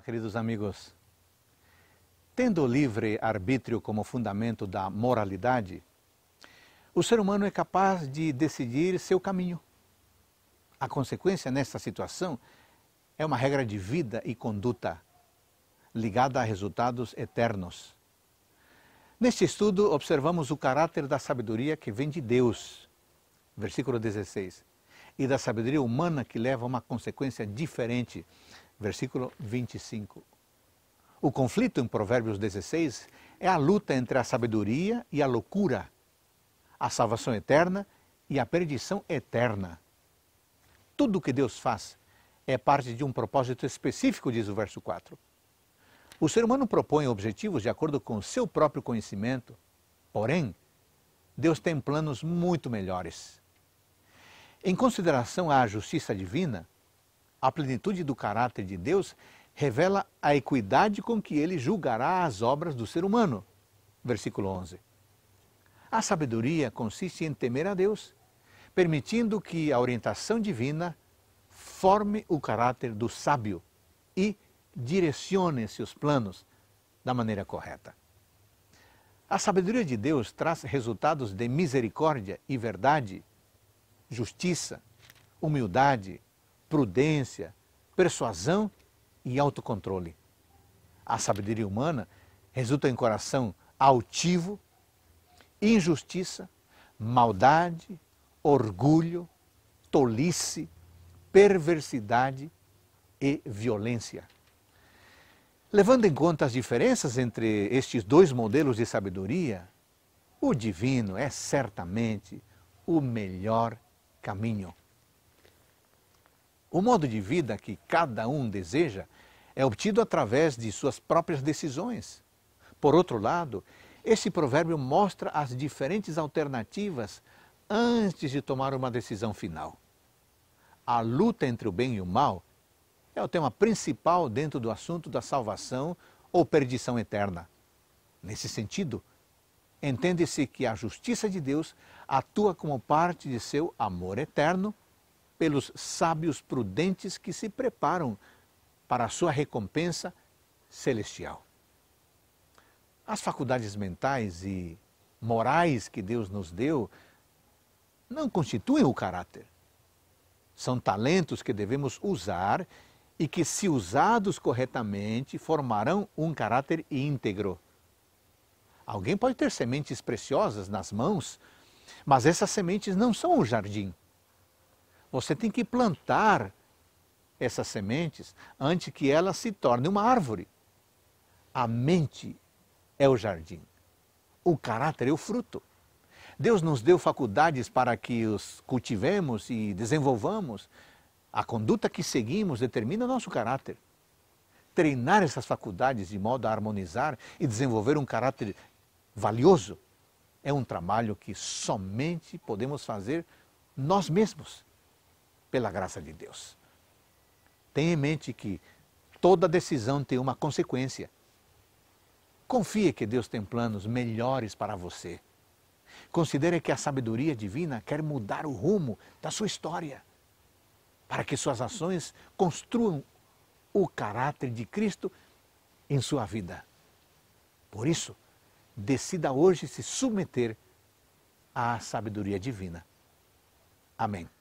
queridos amigos. Tendo o livre arbítrio como fundamento da moralidade, o ser humano é capaz de decidir seu caminho. A consequência nesta situação é uma regra de vida e conduta ligada a resultados eternos. Neste estudo, observamos o caráter da sabedoria que vem de Deus. Versículo 16. E da sabedoria humana que leva a uma consequência diferente versículo 25. O conflito em Provérbios 16 é a luta entre a sabedoria e a loucura, a salvação eterna e a perdição eterna. Tudo o que Deus faz é parte de um propósito específico, diz o verso 4. O ser humano propõe objetivos de acordo com o seu próprio conhecimento, porém, Deus tem planos muito melhores. Em consideração à justiça divina, a plenitude do caráter de Deus revela a equidade com que ele julgará as obras do ser humano. Versículo 11. A sabedoria consiste em temer a Deus, permitindo que a orientação divina forme o caráter do sábio e direcione seus planos da maneira correta. A sabedoria de Deus traz resultados de misericórdia e verdade, justiça, humildade, prudência, persuasão e autocontrole. A sabedoria humana resulta em coração altivo, injustiça, maldade, orgulho, tolice, perversidade e violência. Levando em conta as diferenças entre estes dois modelos de sabedoria, o divino é certamente o melhor caminho. O modo de vida que cada um deseja é obtido através de suas próprias decisões. Por outro lado, esse provérbio mostra as diferentes alternativas antes de tomar uma decisão final. A luta entre o bem e o mal é o tema principal dentro do assunto da salvação ou perdição eterna. Nesse sentido, entende-se que a justiça de Deus atua como parte de seu amor eterno pelos sábios prudentes que se preparam para a sua recompensa celestial. As faculdades mentais e morais que Deus nos deu não constituem o caráter. São talentos que devemos usar e que, se usados corretamente, formarão um caráter íntegro. Alguém pode ter sementes preciosas nas mãos, mas essas sementes não são o jardim. Você tem que plantar essas sementes antes que ela se torne uma árvore. A mente é o jardim, o caráter é o fruto. Deus nos deu faculdades para que os cultivemos e desenvolvamos. A conduta que seguimos determina o nosso caráter. Treinar essas faculdades de modo a harmonizar e desenvolver um caráter valioso é um trabalho que somente podemos fazer nós mesmos pela graça de Deus. Tenha em mente que toda decisão tem uma consequência. Confie que Deus tem planos melhores para você. Considere que a sabedoria divina quer mudar o rumo da sua história, para que suas ações construam o caráter de Cristo em sua vida. Por isso, decida hoje se submeter à sabedoria divina. Amém.